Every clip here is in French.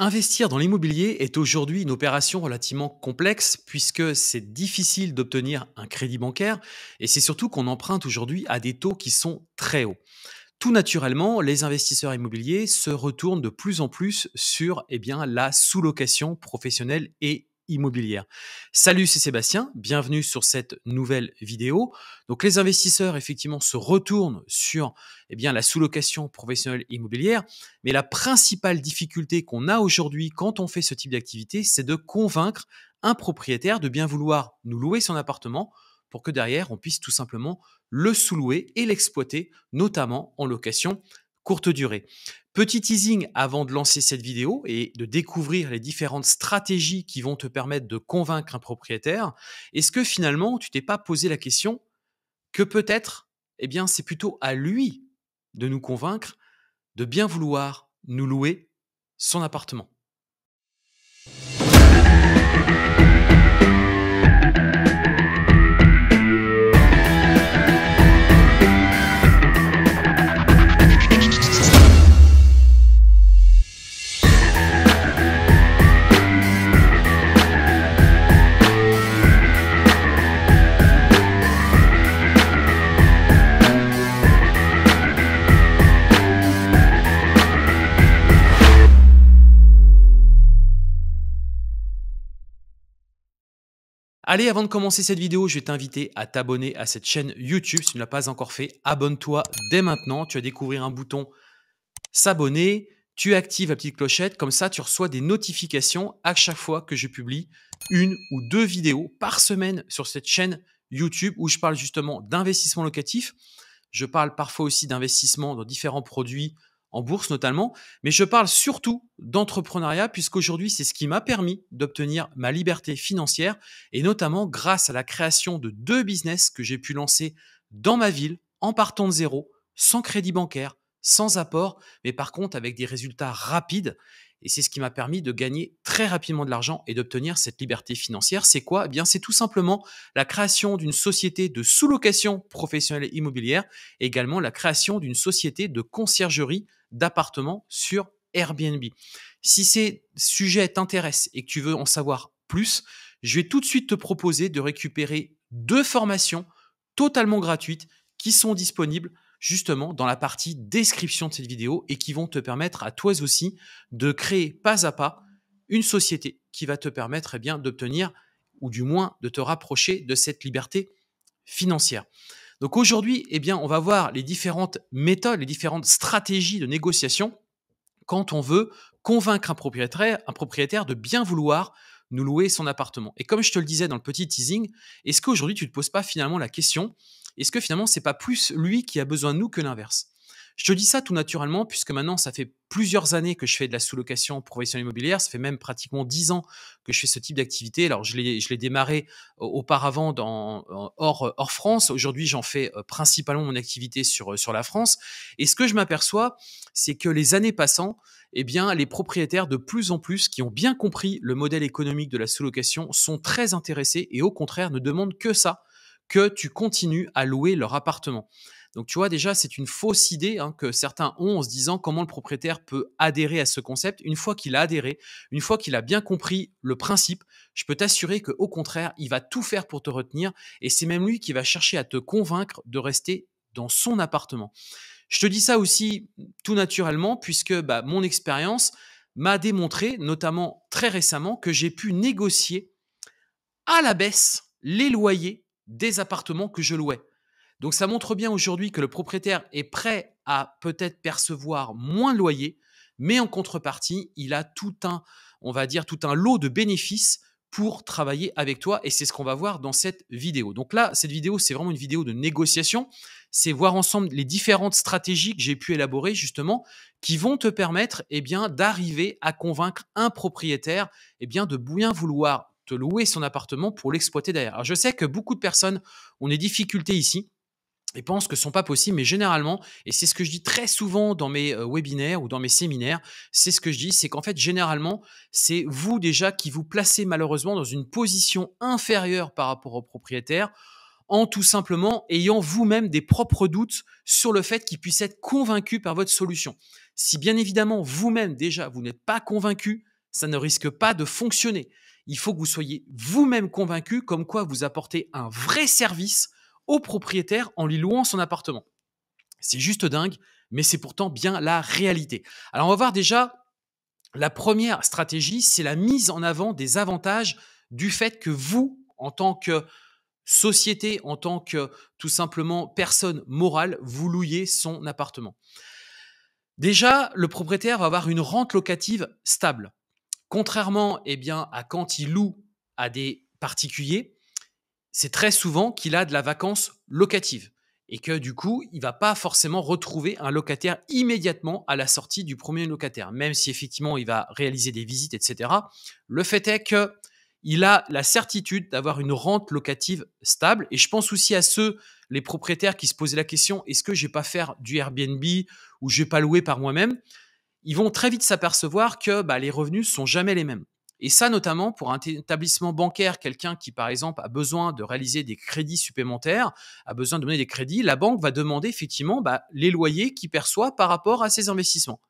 Investir dans l'immobilier est aujourd'hui une opération relativement complexe puisque c'est difficile d'obtenir un crédit bancaire et c'est surtout qu'on emprunte aujourd'hui à des taux qui sont très hauts. Tout naturellement, les investisseurs immobiliers se retournent de plus en plus sur eh bien, la sous-location professionnelle et immobilière. Salut, c'est Sébastien, bienvenue sur cette nouvelle vidéo. Donc les investisseurs effectivement se retournent sur eh bien la sous-location professionnelle immobilière, mais la principale difficulté qu'on a aujourd'hui quand on fait ce type d'activité, c'est de convaincre un propriétaire de bien vouloir nous louer son appartement pour que derrière on puisse tout simplement le sous-louer et l'exploiter notamment en location courte durée. Petit teasing avant de lancer cette vidéo et de découvrir les différentes stratégies qui vont te permettre de convaincre un propriétaire. Est-ce que finalement, tu t'es pas posé la question que peut-être, eh bien, c'est plutôt à lui de nous convaincre de bien vouloir nous louer son appartement? Allez, avant de commencer cette vidéo, je vais t'inviter à t'abonner à cette chaîne YouTube. Si tu ne l'as pas encore fait, abonne-toi dès maintenant. Tu vas découvrir un bouton s'abonner. Tu actives la petite clochette, comme ça tu reçois des notifications à chaque fois que je publie une ou deux vidéos par semaine sur cette chaîne YouTube où je parle justement d'investissement locatif. Je parle parfois aussi d'investissement dans différents produits en bourse notamment, mais je parle surtout d'entrepreneuriat puisqu'aujourd'hui c'est ce qui m'a permis d'obtenir ma liberté financière et notamment grâce à la création de deux business que j'ai pu lancer dans ma ville en partant de zéro, sans crédit bancaire, sans apport, mais par contre avec des résultats rapides. Et c'est ce qui m'a permis de gagner très rapidement de l'argent et d'obtenir cette liberté financière. C'est quoi eh bien, c'est tout simplement la création d'une société de sous-location professionnelle immobilière, également la création d'une société de conciergerie d'appartements sur Airbnb. Si ces sujets t'intéressent et que tu veux en savoir plus, je vais tout de suite te proposer de récupérer deux formations totalement gratuites qui sont disponibles justement dans la partie description de cette vidéo et qui vont te permettre à toi aussi de créer pas à pas une société qui va te permettre eh bien d'obtenir ou du moins de te rapprocher de cette liberté financière. Donc aujourd'hui, eh bien, on va voir les différentes méthodes, les différentes stratégies de négociation quand on veut convaincre un propriétaire, un propriétaire de bien vouloir nous louer son appartement. Et comme je te le disais dans le petit teasing, est-ce qu'aujourd'hui tu ne te poses pas finalement la question, est-ce que finalement c'est pas plus lui qui a besoin de nous que l'inverse je te dis ça tout naturellement, puisque maintenant, ça fait plusieurs années que je fais de la sous-location professionnelle immobilière. Ça fait même pratiquement dix ans que je fais ce type d'activité. Alors, je l'ai démarré auparavant dans, euh, hors, France. Aujourd'hui, j'en fais euh, principalement mon activité sur, euh, sur la France. Et ce que je m'aperçois, c'est que les années passant, eh bien, les propriétaires de plus en plus qui ont bien compris le modèle économique de la sous-location sont très intéressés et au contraire ne demandent que ça, que tu continues à louer leur appartement. Donc tu vois déjà, c'est une fausse idée hein, que certains ont en se disant comment le propriétaire peut adhérer à ce concept. Une fois qu'il a adhéré, une fois qu'il a bien compris le principe, je peux t'assurer qu'au contraire, il va tout faire pour te retenir et c'est même lui qui va chercher à te convaincre de rester dans son appartement. Je te dis ça aussi tout naturellement puisque bah, mon expérience m'a démontré, notamment très récemment, que j'ai pu négocier à la baisse les loyers des appartements que je louais. Donc ça montre bien aujourd'hui que le propriétaire est prêt à peut-être percevoir moins de loyer, mais en contrepartie, il a tout un, on va dire, tout un lot de bénéfices pour travailler avec toi et c'est ce qu'on va voir dans cette vidéo. Donc là, cette vidéo, c'est vraiment une vidéo de négociation. C'est voir ensemble les différentes stratégies que j'ai pu élaborer justement qui vont te permettre eh bien d'arriver à convaincre un propriétaire eh bien de bien vouloir te louer son appartement pour l'exploiter derrière. Alors je sais que beaucoup de personnes ont des difficultés ici et pensent que ce sont pas possibles, mais généralement, et c'est ce que je dis très souvent dans mes euh, webinaires ou dans mes séminaires, c'est ce que je dis, c'est qu'en fait, généralement, c'est vous déjà qui vous placez malheureusement dans une position inférieure par rapport au propriétaire, en tout simplement ayant vous-même des propres doutes sur le fait qu'il puisse être convaincu par votre solution. Si bien évidemment, vous-même déjà, vous n'êtes pas convaincu, ça ne risque pas de fonctionner. Il faut que vous soyez vous-même convaincu comme quoi vous apportez un vrai service au propriétaire en lui louant son appartement. C'est juste dingue, mais c'est pourtant bien la réalité. Alors on va voir déjà la première stratégie, c'est la mise en avant des avantages du fait que vous, en tant que société, en tant que tout simplement personne morale, vous louiez son appartement. Déjà, le propriétaire va avoir une rente locative stable. Contrairement eh bien, à quand il loue à des particuliers, c'est très souvent qu'il a de la vacance locative et que du coup, il va pas forcément retrouver un locataire immédiatement à la sortie du premier locataire, même si effectivement il va réaliser des visites, etc. Le fait est que il a la certitude d'avoir une rente locative stable. Et je pense aussi à ceux, les propriétaires qui se posaient la question est-ce que je vais pas faire du Airbnb ou je vais pas louer par moi-même Ils vont très vite s'apercevoir que bah, les revenus sont jamais les mêmes. Et ça, notamment pour un établissement bancaire, quelqu'un qui, par exemple, a besoin de réaliser des crédits supplémentaires, a besoin de donner des crédits, la banque va demander effectivement bah, les loyers qu'il perçoit par rapport à ses investissements.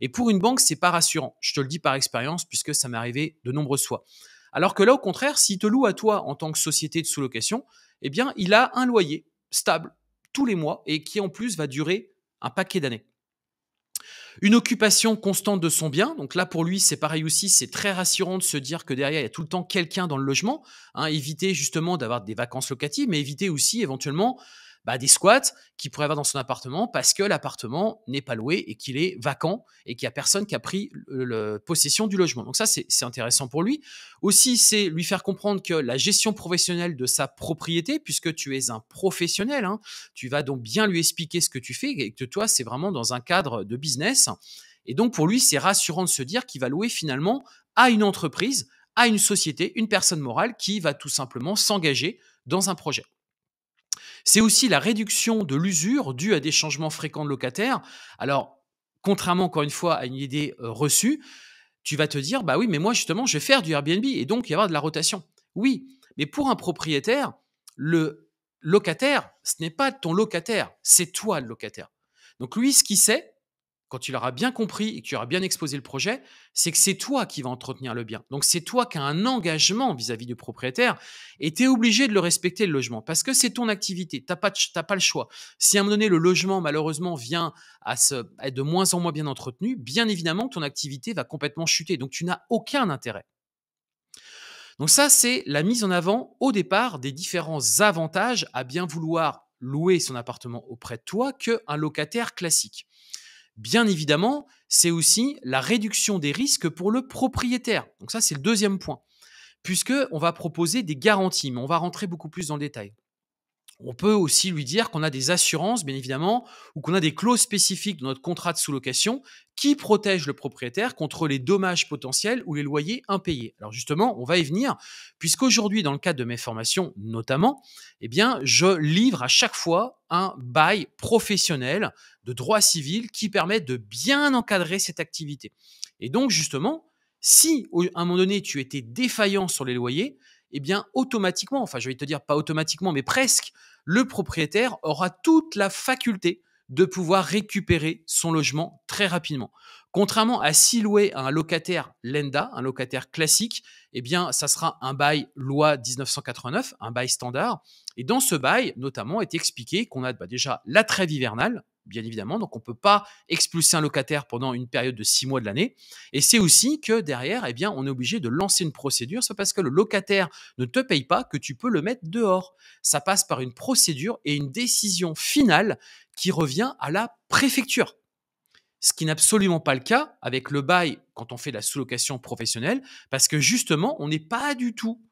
Et pour une banque, c'est pas rassurant. Je te le dis par expérience, puisque ça m'est arrivé de nombreuses fois. Alors que là, au contraire, s'il te loue à toi en tant que société de sous-location, eh bien, il a un loyer stable tous les mois et qui en plus va durer un paquet d'années. Une occupation constante de son bien. Donc là, pour lui, c'est pareil aussi. C'est très rassurant de se dire que derrière, il y a tout le temps quelqu'un dans le logement. Hein, éviter justement d'avoir des vacances locatives, mais éviter aussi éventuellement bah, des squats qu'il pourrait avoir dans son appartement parce que l'appartement n'est pas loué et qu'il est vacant et qu'il n'y a personne qui a pris possession du logement. Donc ça, c'est intéressant pour lui. Aussi, c'est lui faire comprendre que la gestion professionnelle de sa propriété, puisque tu es un professionnel, hein, tu vas donc bien lui expliquer ce que tu fais et que toi, c'est vraiment dans un cadre de business. Et donc pour lui, c'est rassurant de se dire qu'il va louer finalement à une entreprise, à une société, une personne morale qui va tout simplement s'engager dans un projet. C'est aussi la réduction de l'usure due à des changements fréquents de locataires. Alors, contrairement encore une fois à une idée euh, reçue, tu vas te dire, bah oui, mais moi justement, je vais faire du Airbnb et donc il y avoir de la rotation. Oui, mais pour un propriétaire, le locataire, ce n'est pas ton locataire, c'est toi le locataire. Donc lui, ce qu'il sait, quand tu l'auras bien compris et que tu auras bien exposé le projet, c'est que c'est toi qui vas entretenir le bien. Donc c'est toi qui as un engagement vis-à-vis du propriétaire et tu es obligé de le respecter, le logement, parce que c'est ton activité, tu n'as pas, le choix. Si à un moment donné, le logement, malheureusement, vient à, se, à être de moins en moins bien entretenu, bien évidemment, ton activité va complètement chuter. Donc tu n'as aucun intérêt. Donc ça, c'est la mise en avant au départ des différents avantages à bien vouloir louer son appartement auprès de toi qu'un locataire classique. Bien évidemment, c'est aussi la réduction des risques pour le propriétaire. Donc ça, c'est le deuxième point, puisqu'on va proposer des garanties, mais on va rentrer beaucoup plus dans le détail. On peut aussi lui dire qu'on a des assurances, bien évidemment, ou qu'on a des clauses spécifiques dans notre contrat de sous-location qui protègent le propriétaire contre les dommages potentiels ou les loyers impayés. Alors justement, on va y venir, puisqu'aujourd'hui, dans le cadre de mes formations notamment, eh bien, je livre à chaque fois un bail professionnel de droit civil qui permet de bien encadrer cette activité. Et donc, justement, si à un moment donné, tu étais défaillant sur les loyers, eh bien automatiquement, enfin je vais te dire pas automatiquement, mais presque, le propriétaire aura toute la faculté de pouvoir récupérer son logement très rapidement. Contrairement à si louer à un locataire lenda, un locataire classique, eh bien, ça sera un bail loi 1989, un bail standard. Et dans ce bail, notamment, est expliqué qu'on a bah, déjà la trêve hivernale, bien évidemment. Donc, on ne peut pas expulser un locataire pendant une période de six mois de l'année. Et c'est aussi que derrière, eh bien, on est obligé de lancer une procédure. C'est parce que le locataire ne te paye pas que tu peux le mettre dehors. Ça passe par une procédure et une décision finale qui revient à la préfecture. Ce qui n'est absolument pas le cas avec le bail quand on fait la sous-location professionnelle, parce que justement, on n'est pas du tout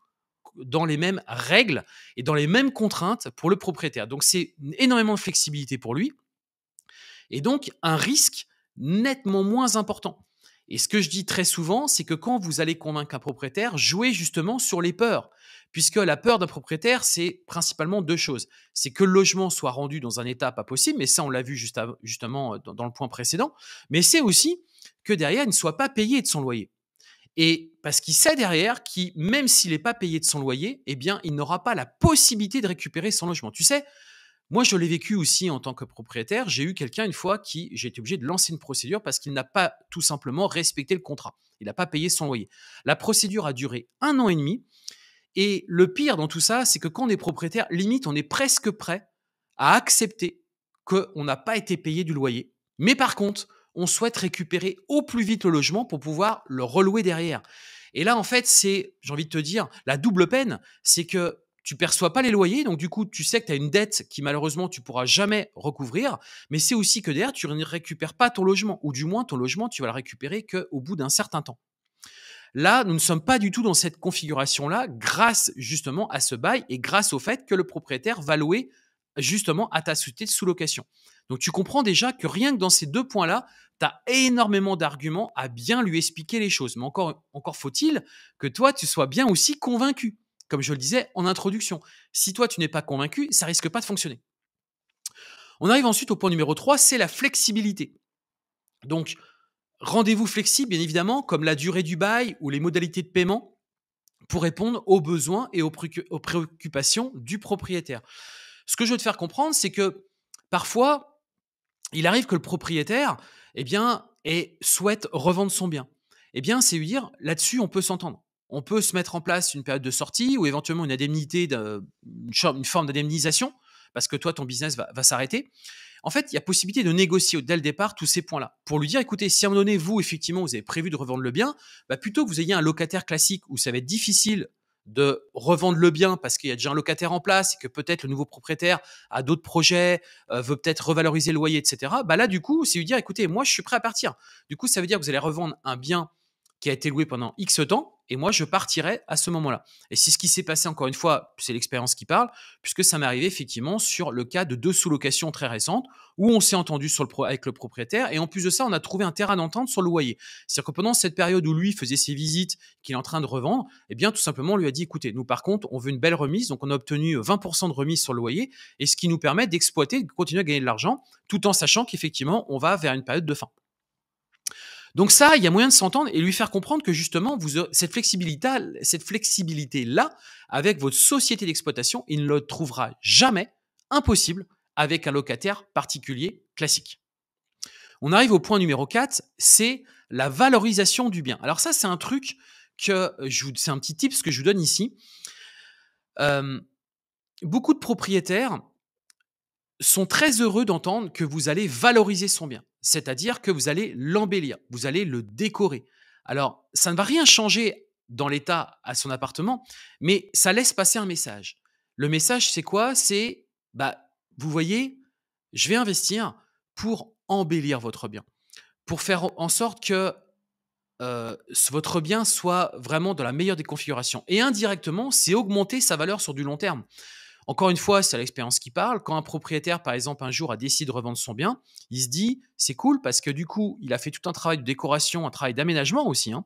dans les mêmes règles et dans les mêmes contraintes pour le propriétaire. Donc c'est énormément de flexibilité pour lui et donc un risque nettement moins important. Et ce que je dis très souvent, c'est que quand vous allez convaincre un propriétaire, jouez justement sur les peurs. Puisque la peur d'un propriétaire, c'est principalement deux choses. C'est que le logement soit rendu dans un état pas possible, mais ça on l'a vu justement euh, dans, le point précédent, mais c'est aussi que derrière, il ne soit pas payé de son loyer. Et parce qu'il sait derrière qu'il, même s'il n'est pas payé de son loyer, eh bien, il n'aura pas la possibilité de récupérer son logement. Tu sais, moi, je l'ai vécu aussi en tant que propriétaire. J'ai eu quelqu'un une fois qui, j'ai été obligé de lancer une procédure parce qu'il n'a pas tout simplement respecté le contrat. Il n'a pas payé son loyer. La procédure a duré un an et demi. Et le pire dans tout ça, c'est que quand on est propriétaire, limite, on est presque prêt à accepter qu'on n'a pas été payé du loyer. Mais par contre, on souhaite récupérer au plus vite le logement pour pouvoir le relouer derrière. Et là, en fait, c'est, j'ai envie de te dire, la double peine, c'est que tu perçois pas les loyers, donc du coup, tu sais que tu as une dette qui malheureusement tu pourras jamais recouvrir, mais c'est aussi que derrière, tu ne récupères pas ton logement, ou du moins ton logement, tu vas le récupérer qu'au bout d'un certain temps. Là, nous ne sommes pas du tout dans cette configuration-là, grâce justement à ce bail et grâce au fait que le propriétaire va louer justement à ta société de sous-location. Donc tu comprends déjà que rien que dans ces deux points-là, tu as énormément d'arguments à bien lui expliquer les choses. Mais encore, encore faut-il que toi, tu sois bien aussi convaincu comme je le disais en introduction. Si toi, tu n'es pas convaincu, ça risque pas de fonctionner. On arrive ensuite au point numéro 3, c'est la flexibilité. Donc, rendez-vous flexible, bien évidemment, comme la durée du bail ou les modalités de paiement pour répondre aux besoins et aux, préoccupations du propriétaire. Ce que je veux te faire comprendre, c'est que parfois, il arrive que le propriétaire eh bien, souhaite revendre son bien. Eh bien, c'est dire là-dessus, on peut s'entendre on peut se mettre en place une période de sortie ou éventuellement une indemnité, une, forme d'indemnisation, parce que toi, ton business va, s'arrêter. En fait, il y a possibilité de négocier dès le départ tous ces points-là. Pour lui dire, écoutez, si à un moment donné, vous, effectivement, vous avez prévu de revendre le bien, bah, plutôt que vous ayez un locataire classique où ça va être difficile de revendre le bien parce qu'il y a déjà un locataire en place et que peut-être le nouveau propriétaire a d'autres projets, euh, veut peut-être revaloriser le loyer, etc. Bah là, du coup, c'est lui dire, écoutez, moi, je suis prêt à partir. Du coup, ça veut dire que vous allez revendre un bien qui a été loué pendant X temps, et moi, je partirai à ce moment-là. Et c'est ce qui s'est passé, encore une fois, c'est l'expérience qui parle, puisque ça m'est arrivé effectivement sur le cas de deux sous-locations très récentes, où on s'est entendu sur le avec le propriétaire, et en plus de ça, on a trouvé un terrain d'entente sur le loyer. C'est-à-dire que pendant cette période où lui faisait ses visites, qu'il est en train de revendre, eh bien, tout simplement, on lui a dit, écoutez, nous, par contre, on veut une belle remise, donc on a obtenu 20% de remise sur le loyer, et ce qui nous permet d'exploiter, de continuer à gagner de l'argent, tout en sachant qu'effectivement, on va vers une période de fin. Donc ça, il y a moyen de s'entendre et lui faire comprendre que justement, cette flexibilité, là, avec votre société d'exploitation, il ne le trouvera jamais impossible avec un locataire particulier classique. On arrive au point numéro 4, c'est la valorisation du bien. Alors ça, c'est un truc que je vous, c'est un petit tip que je vous donne ici. Euh, beaucoup de propriétaires sont très heureux d'entendre que vous allez valoriser son bien, c'est-à-dire que vous allez l'embellir, vous allez le décorer. Alors, ça ne va rien changer dans l'état à son appartement, mais ça laisse passer un message. Le message, c'est quoi C'est, bah, vous voyez, je vais investir pour embellir votre bien, pour faire en sorte que euh, votre bien soit vraiment dans la meilleure des configurations. Et indirectement, c'est augmenter sa valeur sur du long terme. Encore une fois, c'est l'expérience qui parle. Quand un propriétaire, par exemple, un jour a décidé de revendre son bien, il se dit, c'est cool parce que du coup, il a fait tout un travail de décoration, un travail d'aménagement aussi. Hein.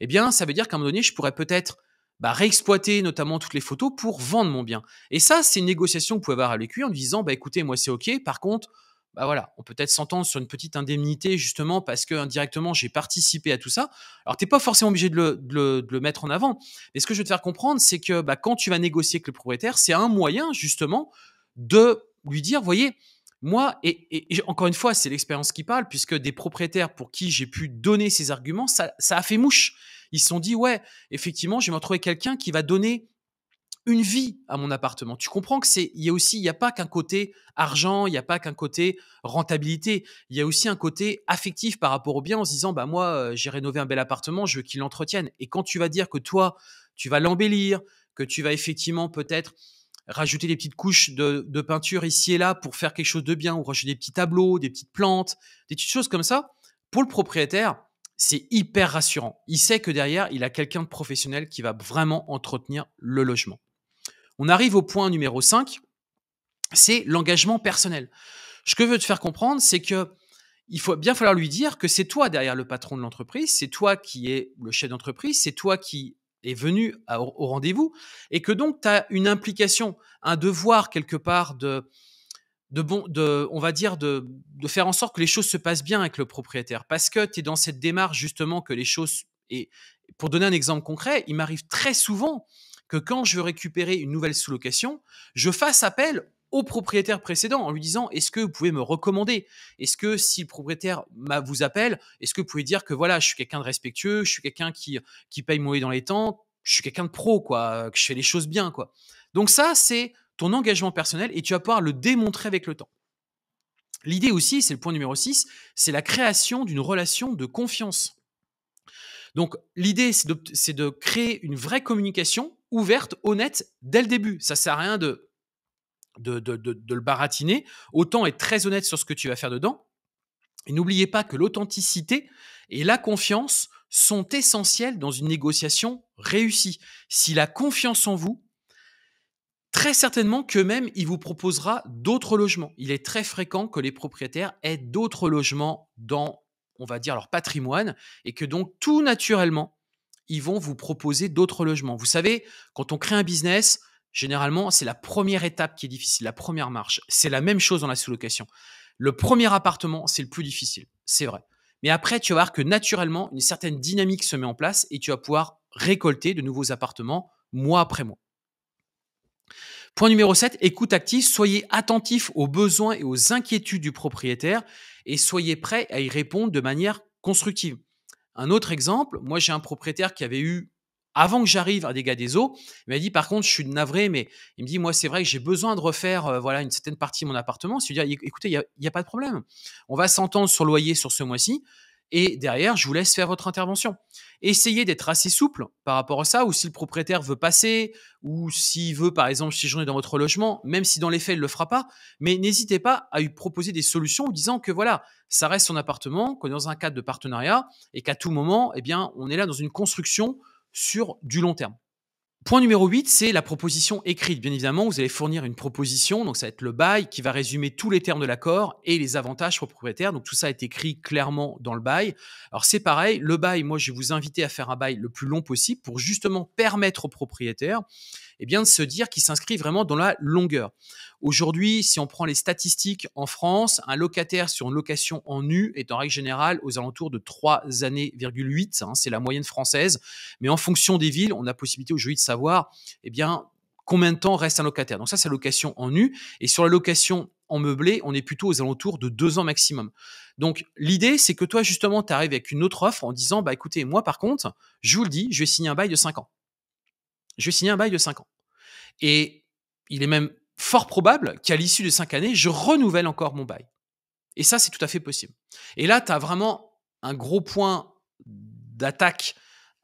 Eh bien, ça veut dire qu'à un moment donné, je pourrais peut-être bah, réexploiter notamment toutes les photos pour vendre mon bien. Et ça, c'est une négociation que vous avoir avec lui en disant, bah, écoutez, moi, c'est OK. Par contre, bah voilà, on peut peut-être s'entendre sur une petite indemnité justement parce que indirectement j'ai participé à tout ça. Alors t'es pas forcément obligé de le, mettre en avant, mais ce que je veux te faire comprendre, c'est que bah, quand tu vas négocier avec le propriétaire, c'est un moyen justement de lui dire, voyez, moi, et, encore une fois, c'est l'expérience qui parle, puisque des propriétaires pour qui j'ai pu donner ces arguments, ça, ça a fait mouche. Ils se sont dit, ouais, effectivement, je vais me retrouver quelqu'un qui va donner une vie à mon appartement. Tu comprends que c'est, il y a aussi, il n'y a pas qu'un côté argent, il n'y a pas qu'un côté rentabilité. Il y a aussi un côté affectif par rapport au bien en se disant, bah, moi, euh, j'ai rénové un bel appartement, je veux qu'il l'entretienne. Et quand tu vas dire que toi, tu vas l'embellir, que tu vas effectivement peut-être rajouter des petites couches de, de, peinture ici et là pour faire quelque chose de bien, ou rajouter des petits tableaux, des petites plantes, des petites choses comme ça, pour le propriétaire, c'est hyper rassurant. Il sait que derrière, il a quelqu'un de professionnel qui va vraiment entretenir le logement. On arrive au point numéro 5, c'est l'engagement personnel. Ce que je veux te faire comprendre, c'est que il faut bien falloir lui dire que c'est toi derrière le patron de l'entreprise, c'est toi qui es le chef d'entreprise, c'est toi qui est venu au, rendez-vous et que donc tu as une implication, un devoir quelque part de de bon de on va dire de, faire en sorte que les choses se passent bien avec le propriétaire parce que tu es dans cette démarche justement que les choses et pour donner un exemple concret, il m'arrive très souvent que quand je veux récupérer une nouvelle sous-location, je fasse appel au propriétaire précédent en lui disant est-ce que vous pouvez me recommander Est-ce que si le propriétaire vous appelle, est-ce que vous pouvez dire que voilà, je suis quelqu'un de respectueux, je suis quelqu'un qui, paye mon dans les temps, je suis quelqu'un de pro, quoi, que je fais les choses bien, quoi. Donc ça, c'est ton engagement personnel et tu vas pouvoir le démontrer avec le temps. L'idée aussi, c'est le point numéro 6, c'est la création d'une relation de confiance. Donc l'idée, c'est de créer une vraie communication ouverte, honnête dès le début. Ça sert à rien de, de, le baratiner. Autant être très honnête sur ce que tu vas faire dedans. Et n'oubliez pas que l'authenticité et la confiance sont essentielles dans une négociation réussie. S'il a confiance en vous, très certainement qu'eux-mêmes, il vous proposera d'autres logements. Il est très fréquent que les propriétaires aient d'autres logements dans, on va dire, leur patrimoine et que donc tout naturellement, ils vont vous proposer d'autres logements. Vous savez, quand on crée un business, généralement, c'est la première étape qui est difficile, la première marche. C'est la même chose dans la sous-location. Le premier appartement, c'est le plus difficile, c'est vrai. Mais après, tu vas voir que naturellement, une certaine dynamique se met en place et tu vas pouvoir récolter de nouveaux appartements mois après mois. Point numéro 7, écoute actif. soyez attentif aux besoins et aux inquiétudes du propriétaire et soyez prêt à y répondre de manière constructive. Un autre exemple, moi j'ai un propriétaire qui avait eu, avant que j'arrive à Dégâts des eaux, il m'a dit par contre je suis navré, mais il me dit moi c'est vrai que j'ai besoin de refaire euh, voilà une certaine partie de mon appartement. Je lui ai écoutez, il n'y a, a, pas de problème. On va s'entendre sur le loyer sur ce mois-ci. Et derrière, je vous laisse faire votre intervention. Essayez d'être assez souple par rapport à ça, ou si le propriétaire veut passer, ou s'il veut, par exemple, séjourner dans votre logement, même si dans les faits, il ne le fera pas. Mais n'hésitez pas à lui proposer des solutions en disant que voilà, ça reste son appartement, qu'on est dans un cadre de partenariat, et qu'à tout moment, eh bien, on est là dans une construction sur du long terme. Point numéro 8, c'est la proposition écrite. Bien évidemment, vous allez fournir une proposition, donc ça va être le bail qui va résumer tous les termes de l'accord et les avantages pour le propriétaire. Donc tout ça est écrit clairement dans le bail. Alors c'est pareil, le bail, moi je vais vous inviter à faire un bail le plus long possible pour justement permettre au propriétaire eh bien de se dire qu'il s'inscrit vraiment dans la longueur. Aujourd'hui, si on prend les statistiques en France, un locataire sur une location en nu est en règle générale aux alentours de 3 années,8, hein, c'est la moyenne française, mais en fonction des villes, on a possibilité aujourd'hui de savoir eh bien combien de temps reste un locataire. Donc ça, c'est la location en nu. Et sur la location en meublé, on est plutôt aux alentours de 2 ans maximum. Donc l'idée, c'est que toi, justement, tu arrives avec une autre offre en disant, bah écoutez, moi par contre, je vous le dis, je vais signer un bail de 5 ans. Je vais signer un bail de 5 ans. Et il est même fort probable qu'à l'issue de cinq années, je renouvelle encore mon bail. Et ça, c'est tout à fait possible. Et là, tu as vraiment un gros point d'attaque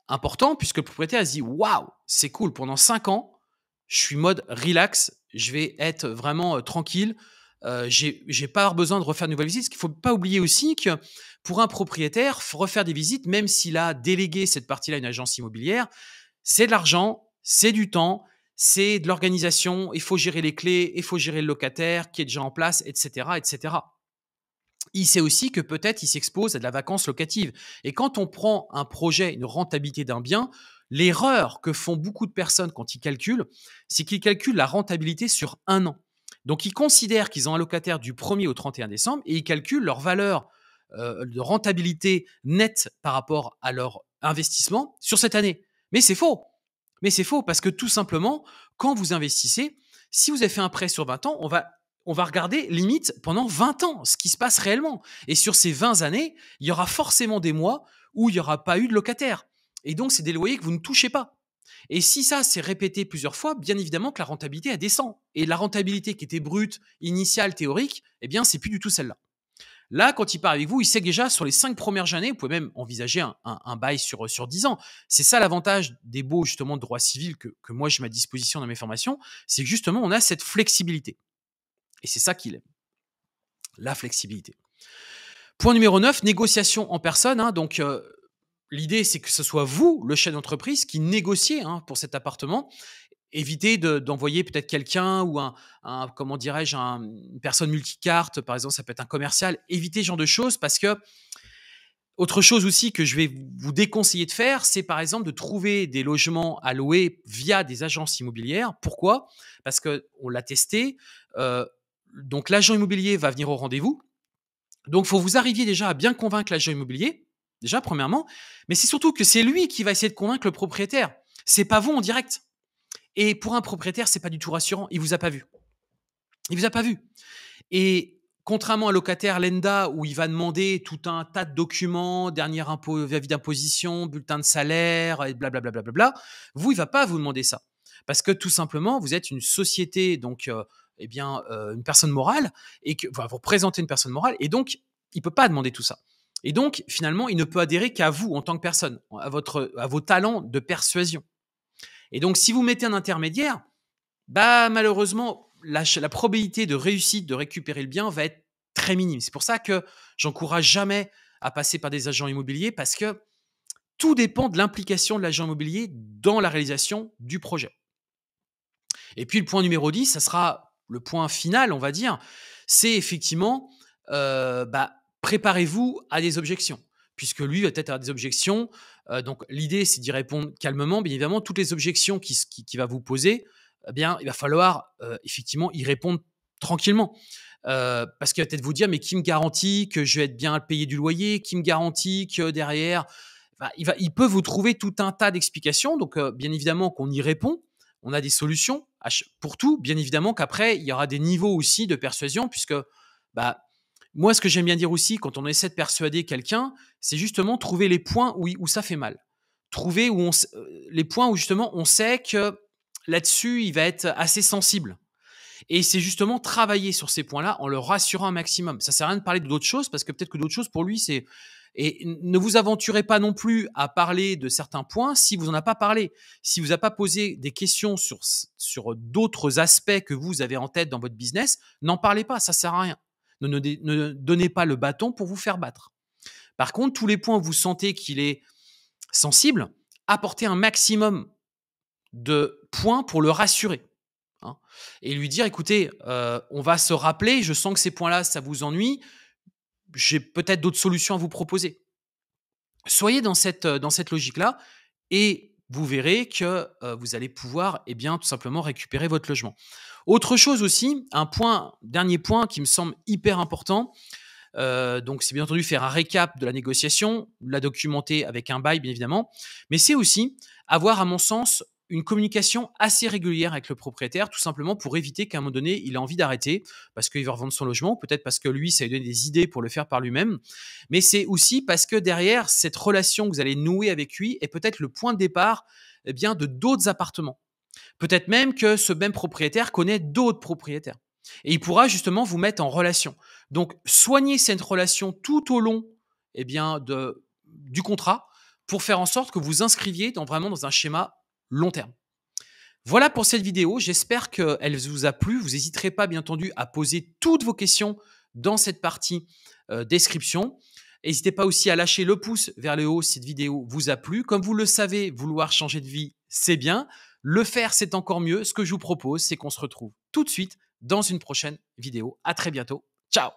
important, puisque le propriétaire se dit Waouh, c'est cool, pendant cinq ans, je suis mode relax, je vais être vraiment euh, tranquille. Euh, j'ai pas besoin de refaire de nouvelles visites. Il faut pas oublier aussi que pour un propriétaire, refaire des visites, même s'il a délégué cette partie-là à une agence immobilière, c'est de l'argent, c'est du temps, c'est de l'organisation, il faut gérer les clés, il faut gérer le locataire qui est déjà en place, etc. etc. Il sait aussi que peut-être il s'expose à de la vacance locative. Et quand on prend un projet, une rentabilité d'un bien, l'erreur que font beaucoup de personnes quand ils calculent, c'est qu'ils calculent la rentabilité sur un an. Donc ils considèrent qu'ils ont un locataire du 1er au 31 décembre et ils calculent leur valeur euh, de rentabilité nette par rapport à leur investissement sur cette année. Mais c'est faux. Mais c'est faux parce que tout simplement, quand vous investissez, si vous avez fait un prêt sur 20 ans, on va on va regarder limite pendant 20 ans ce qui se passe réellement. Et sur ces 20 années, il y aura forcément des mois où il n'y aura pas eu de locataire. Et donc, c'est des loyers que vous ne touchez pas. Et si ça s'est répété plusieurs fois, bien évidemment que la rentabilité, a descend. Et la rentabilité qui était brute, initiale, théorique, eh bien, c'est plus du tout celle-là. Là, quand il part avec vous, il sait déjà sur les cinq premières années, vous pouvez même envisager un, bail sur, sur ans. C'est ça l'avantage des beaux, justement de droit civil que, que moi j'ai à disposition dans mes formations, c'est que justement on a cette flexibilité. Et c'est ça qu'il aime. La flexibilité. Point numéro 9, négociation en personne. Hein. donc euh, l'idée c'est que ce soit vous, le chef d'entreprise, qui négociez hein, pour cet appartement éviter d'envoyer peut-être quelqu'un ou un, comment dirais-je, une personne multicarte, par exemple, ça peut être un commercial. Éviter ce genre de choses parce que autre chose aussi que je vais vous déconseiller de faire, c'est par exemple de trouver des logements à louer via des agences immobilières. Pourquoi Parce que on l'a testé. Euh, donc l'agent immobilier va venir au rendez-vous. Donc il faut vous arriviez déjà à bien convaincre l'agent immobilier, déjà premièrement, mais c'est surtout que c'est lui qui va essayer de convaincre le propriétaire. C'est pas vous en direct. Et pour un propriétaire, c'est pas du tout rassurant. Il vous a pas vu. Il vous a pas vu. Et contrairement à locataire Lenda où il va demander tout un tas de documents, dernier impôt, avis d'imposition, bulletin de salaire, et blablabla, bla bla bla vous, il va pas vous demander ça. Parce que tout simplement, vous êtes une société, donc, euh, eh bien, euh, une personne morale, et que, vous représentez une personne morale, et donc, il peut pas demander tout ça. Et donc, finalement, il ne peut adhérer qu'à vous en tant que personne, à, votre, à vos talents de persuasion. Et donc, si vous mettez un intermédiaire, bah malheureusement, la, probabilité de réussite de récupérer le bien va être très minime. C'est pour ça que j'encourage jamais à passer par des agents immobiliers parce que tout dépend de l'implication de l'agent immobilier dans la réalisation du projet. Et puis le point numéro 10, ça sera le point final, on va dire, c'est effectivement, euh, bah, préparez-vous à des objections puisque lui va peut-être avoir des objections. Euh, donc l'idée, c'est d'y répondre calmement. Bien évidemment, toutes les objections qu'il qui, qui, va vous poser, eh bien, il va falloir euh, effectivement y répondre tranquillement. Euh, parce qu'il va peut-être vous dire, mais qui me garantit que je vais être bien payé du loyer Qui me garantit que derrière, il, va, il peut vous trouver tout un tas d'explications. Donc, bien évidemment qu'on y répond, on a des solutions pour tout. Bien évidemment qu'après, il y aura des niveaux aussi de persuasion, puisque bah, moi, ce que j'aime bien dire aussi, quand on essaie de persuader quelqu'un, c'est justement trouver les points où, où ça fait mal. Trouver où on, euh, les points où justement on sait que là-dessus, il va être assez sensible. Et c'est justement travailler sur ces points-là en le rassurant un maximum. Ça sert à rien de parler d'autres choses parce que peut-être que d'autres choses pour lui, c'est. Et ne vous aventurez pas non plus à parler de certains points si vous n'en avez pas parlé, si vous n'avez pas posé des questions sur, sur d'autres aspects que vous avez en tête dans votre business, n'en parlez pas, ça sert à rien ne, donnez pas le bâton pour vous faire battre. Par contre, tous les points où vous sentez qu'il est sensible, apportez un maximum de points pour le rassurer. Hein, et lui dire, écoutez, euh, on va se rappeler, je sens que ces points-là, ça vous ennuie, j'ai peut-être d'autres solutions à vous proposer. Soyez dans cette, euh, dans cette logique-là et vous verrez que euh, vous allez pouvoir eh bien, tout simplement récupérer votre logement. Autre chose aussi, un point, dernier point qui me semble hyper important, euh, donc c'est bien entendu faire un récap de la négociation, la documenter avec un bail bien évidemment, mais c'est aussi avoir à mon sens une communication assez régulière avec le propriétaire, tout simplement pour éviter qu'à un moment donné, il ait envie d'arrêter parce qu'il veut revendre son logement, peut-être parce que lui, ça lui donne des idées pour le faire par lui-même. Mais c'est aussi parce que derrière, cette relation que vous allez nouer avec lui est peut-être le point de départ eh bien, de d'autres appartements. Peut-être même que ce même propriétaire connaît d'autres propriétaires. Et il pourra justement vous mettre en relation. Donc, soignez cette relation tout au long eh bien, de, du contrat pour faire en sorte que vous inscriviez dans, vraiment dans un schéma long terme. Voilà pour cette vidéo, j'espère qu'elle vous a plu. Vous n'hésiterez pas, bien entendu, à poser toutes vos questions dans cette partie euh, description. N'hésitez pas aussi à lâcher le pouce vers le haut si cette vidéo vous a plu. Comme vous le savez, vouloir changer de vie, c'est bien. Le faire, c'est encore mieux. Ce que je vous propose, c'est qu'on se retrouve tout de suite dans une prochaine vidéo. À très bientôt. Ciao